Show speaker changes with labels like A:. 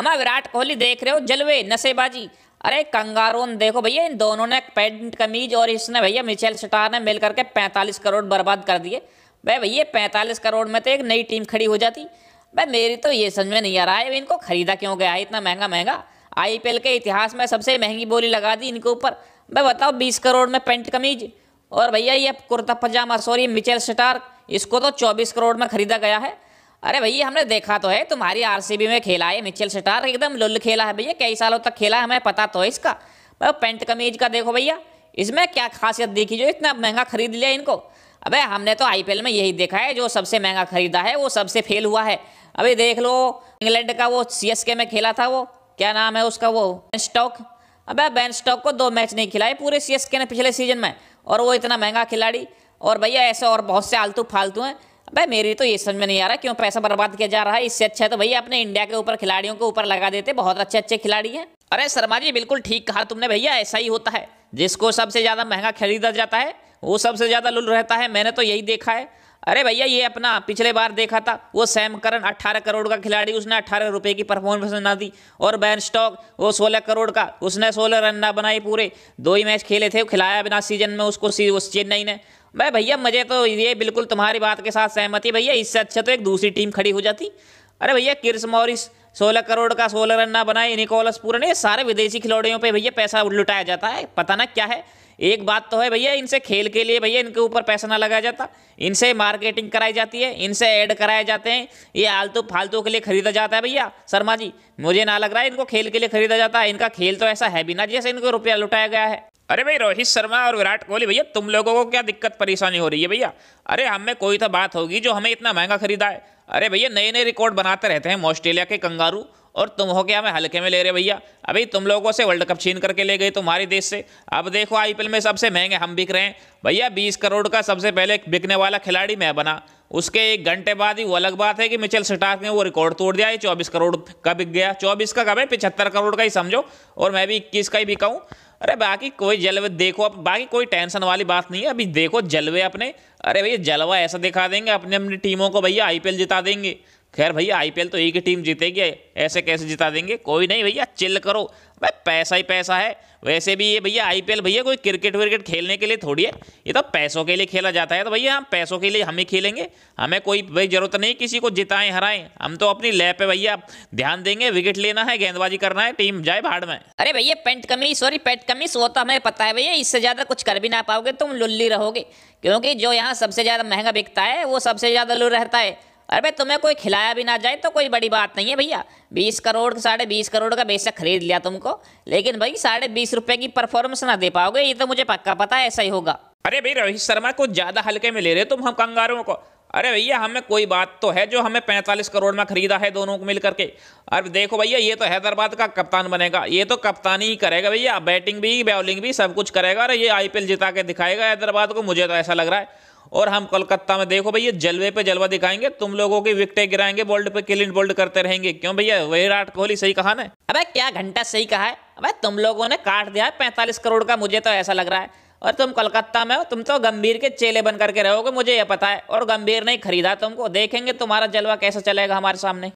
A: हमारा विराट कोहली देख रहे हो जलवे नशेबाजी अरे कंगारोन देखो भैया इन दोनों ने पेंट कमीज और इसने भैया मिचेल स्टार ने मिल करके 45 करोड़ बर्बाद कर दिए भाई भैया पैंतालीस करोड़ में तो एक नई टीम खड़ी हो जाती भाई मेरी तो ये समझ में नहीं आ रहा है इनको खरीदा क्यों गया है इतना महंगा महंगा आईपीएल के इतिहास में सबसे महंगी बोली लगा दी इनके ऊपर भाई बताओ बीस करोड़ में पेंट कमीज और भैया ये kurta pyjama sorry Mitchell Starc इसको तो चौबीस करोड़ में खरीदा गया है अरे भैया हमने देखा तो है तुम्हारी आरसीबी में खेला है मिचेल स्टार एकदम लुल खेला है भैया कई सालों तक खेला है हमें पता तो है इसका भाई पेंट कमीज का देखो भैया इसमें क्या खासियत देखी जो इतना महंगा खरीद लिया इनको अबे हमने तो आईपीएल में यही देखा है जो सबसे महंगा खरीदा है वो सबसे फेल हुआ है अभी देख लो इंग्लैंड का वो सी में खेला था वो क्या नाम है उसका वो स्टॉक अबे बैन स्टॉक को दो मैच नहीं खिलाए पूरे सी ने पिछले सीजन में और वो इतना महंगा खिलाड़ी और भैया ऐसे और बहुत से आलतू फालतू हैं भाई मेरी तो ये समझ में नहीं आ रहा क्यों पैसा बर्बाद किया जा रहा है इससे अच्छा है तो भैया अपने इंडिया के ऊपर खिलाड़ियों को ऊपर लगा देते बहुत अच्छे अच्छे खिलाड़ी हैं अरे शर्मा जी बिल्कुल ठीक कहा तुमने भैया ऐसा ही होता है जिसको सबसे ज़्यादा महंगा खरीदा जाता है वो सबसे ज़्यादा लुल रहता है मैंने तो यही देखा है अरे भैया ये अपना पिछले बार देखा था वो सैम करण अट्ठारह करोड़ का खिलाड़ी उसने अट्ठारह रुपये की परफॉर्मेंस ना दी और बैन स्टॉक वो सोलह करोड़ का उसने सोलह रन ना बनाए पूरे दो ही मैच खेले थे खिलाया बिना सीजन में उसको चेन्नई ने भाई भैया मुझे तो ये बिल्कुल तुम्हारी बात के साथ सहमति भैया इससे अच्छा तो एक दूसरी टीम खड़ी हो जाती अरे भैया किर्स मॉरिस सोलह करोड़ का सोलह रन ना बनाए निकोलस पूरा ये सारे विदेशी खिलाड़ियों पे भैया पैसा लुटाया जाता है पता ना क्या है एक बात तो है भैया इनसे खेल के लिए भैया इनके ऊपर पैसा ना लगाया जाता इनसे मार्केटिंग कराई जाती है इनसे ऐड कराए जाते हैं ये आलतू फालतू के लिए खरीदा जाता है भैया शर्मा जी मुझे ना लग रहा है इनको खेल के लिए खरीदा जाता है इनका खेल तो ऐसा है भी ना जैसे इनको रुपया लुटाया गया है
B: अरे भाई रोहित शर्मा और विराट कोहली भैया तुम लोगों को क्या दिक्कत परेशानी हो रही है भैया अरे हमें कोई तो बात होगी जो हमें इतना महंगा खरीदा है अरे भैया नए नए रिकॉर्ड बनाते रहते हैं ऑस्ट्रेलिया के कंगारू और तुम हो क्या हमें हल्के में ले रहे भैया अभी तुम लोगों से वर्ल्ड कप छीन करके ले गए तुम्हारे देश से अब देखो आईपीएल में सबसे महंगे हम बिक रहे हैं भैया बीस करोड़ का सबसे पहले बिकने वाला खिलाड़ी मैं बना उसके एक घंटे बाद ही वो अलग बात है कि मिचेल स्टार्क ने वो रिकॉर्ड तोड़ दिया है चौबीस करोड़ का बिक गया चौबीस का कब है पिछहत्तर करोड़ का ही समझो और मैं भी इक्कीस का ही बिकाऊँ अरे बाकी कोई जलवे देखो आप बाकी कोई टेंशन वाली बात नहीं है अभी देखो जलवे अपने अरे भैया जलवा ऐसा दिखा देंगे अपने अपनी टीमों को भैया आईपीएल जिता देंगे खैर भैया आईपीएल तो एक ही टीम जीतेगी ऐसे कैसे जिता देंगे कोई नहीं भैया चिल करो भाई पैसा ही पैसा है वैसे भी ये भैया आईपीएल भैया कोई क्रिकेट विकेट खेलने के लिए थोड़ी है ये तो पैसों के लिए खेला जाता है तो भैया हम पैसों के लिए हम ही खेलेंगे हमें कोई भाई जरूरत नहीं किसी को जिताएं हराएं हम तो अपनी लैब पे भैया ध्यान देंगे विकेट लेना है गेंदबाजी करना है टीम जाए भाड़ में अरे भैया पेंट कमी सॉरी पेंट कमी वो तो हमें पता है भैया
A: इससे ज़्यादा कुछ कर भी ना पाओगे तुम लुल्ली रहोगे क्योंकि जो यहाँ सबसे ज़्यादा महंगा बिकता है वो सबसे ज़्यादा लू रहता है अरे भाई तुम्हें कोई खिलाया भी ना जाए तो कोई बड़ी बात नहीं है भैया बीस करोड़ साढ़े बीस करोड़ का बेशक खरीद लिया तुमको लेकिन भाई साढ़े बीस रुपये की परफॉर्मेंस ना दे पाओगे ये तो मुझे पक्का पता है ऐसा ही होगा
B: अरे भाई रोहित शर्मा को ज़्यादा हल्के में ले रहे तुम हम कंगारों को अरे भैया हमें कोई बात तो है जो हमें पैंतालीस करोड़ में खरीदा है दोनों को मिल करके अब देखो भैया ये तो हैदराबाद का कप्तान बनेगा ये तो कप्तानी ही करेगा भैया बैटिंग भी बॉलिंग भी सब कुछ करेगा और ये आईपीएल जिता के दिखाएगा हैदराबाद को मुझे तो ऐसा लग रहा है और हम कोलकाता में देखो भैया जलवे पे जलवा दिखाएंगे तुम लोगों की विकटे गिराएंगे बोल्ड पे क्लिन बोल्ड करते रहेंगे क्यों भैया विराट कोहली सही कहा ना
A: अबे क्या घंटा सही कहा है अबे तुम लोगों ने काट दिया है पैंतालीस करोड़ का मुझे तो ऐसा लग रहा है और तुम कोलकाता में हो तुम तो गंभीर के चेले बन करके रहोगे मुझे यह पता है और गंभीर नहीं खरीदा तुमको देखेंगे तुम्हारा जलवा कैसा चलेगा हमारे सामने